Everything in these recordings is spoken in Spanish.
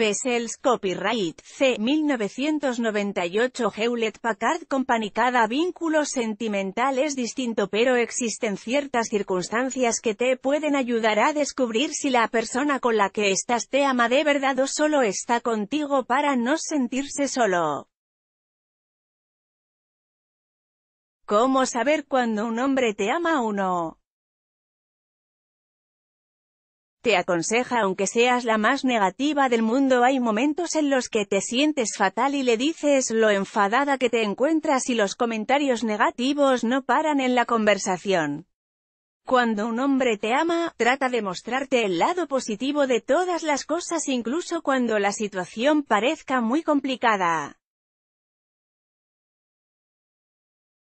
Pessels Copyright C. 1998 Hewlett-Packard Company Cada vínculo sentimental es distinto pero existen ciertas circunstancias que te pueden ayudar a descubrir si la persona con la que estás te ama de verdad o solo está contigo para no sentirse solo. ¿Cómo saber cuando un hombre te ama o no? te aconseja aunque seas la más negativa del mundo hay momentos en los que te sientes fatal y le dices lo enfadada que te encuentras y los comentarios negativos no paran en la conversación. Cuando un hombre te ama, trata de mostrarte el lado positivo de todas las cosas incluso cuando la situación parezca muy complicada.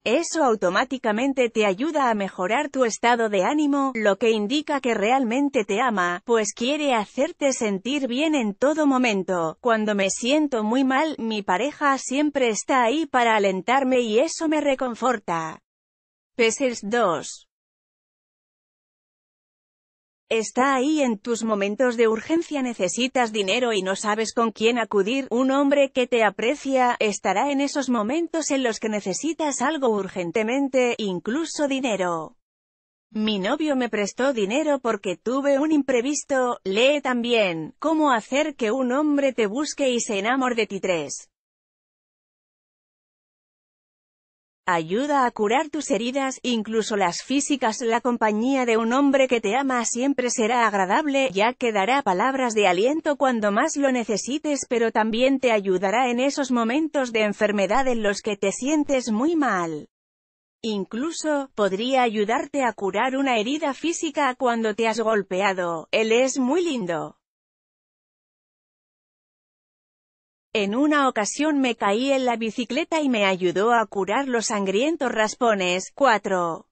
Eso automáticamente te ayuda a mejorar tu estado de ánimo, lo que indica que realmente te ama, pues quiere hacerte sentir bien en todo momento. Cuando me siento muy mal, mi pareja siempre está ahí para alentarme y eso me reconforta. Peces 2 Está ahí en tus momentos de urgencia necesitas dinero y no sabes con quién acudir, un hombre que te aprecia, estará en esos momentos en los que necesitas algo urgentemente, incluso dinero. Mi novio me prestó dinero porque tuve un imprevisto, lee también, cómo hacer que un hombre te busque y se enamore de ti tres. ayuda a curar tus heridas, incluso las físicas. La compañía de un hombre que te ama siempre será agradable, ya que dará palabras de aliento cuando más lo necesites, pero también te ayudará en esos momentos de enfermedad en los que te sientes muy mal. Incluso, podría ayudarte a curar una herida física cuando te has golpeado. Él es muy lindo. En una ocasión me caí en la bicicleta y me ayudó a curar los sangrientos raspones. 4.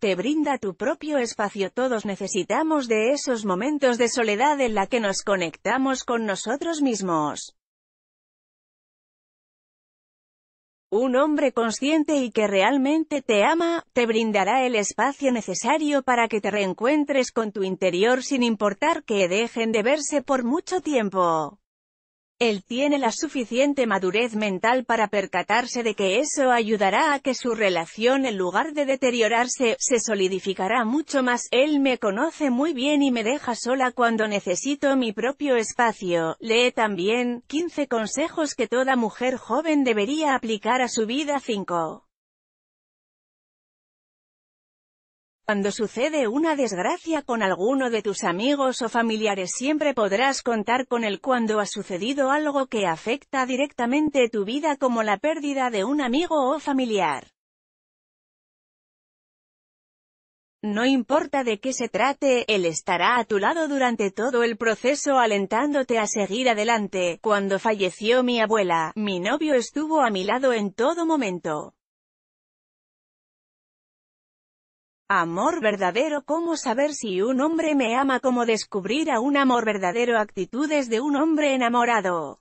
Te brinda tu propio espacio. Todos necesitamos de esos momentos de soledad en la que nos conectamos con nosotros mismos. Un hombre consciente y que realmente te ama, te brindará el espacio necesario para que te reencuentres con tu interior sin importar que dejen de verse por mucho tiempo. Él tiene la suficiente madurez mental para percatarse de que eso ayudará a que su relación en lugar de deteriorarse, se solidificará mucho más. Él me conoce muy bien y me deja sola cuando necesito mi propio espacio. Lee también, 15 consejos que toda mujer joven debería aplicar a su vida 5. Cuando sucede una desgracia con alguno de tus amigos o familiares siempre podrás contar con él cuando ha sucedido algo que afecta directamente tu vida como la pérdida de un amigo o familiar. No importa de qué se trate, él estará a tu lado durante todo el proceso alentándote a seguir adelante. Cuando falleció mi abuela, mi novio estuvo a mi lado en todo momento. Amor verdadero ¿Cómo saber si un hombre me ama? ¿Cómo descubrir a un amor verdadero? Actitudes de un hombre enamorado.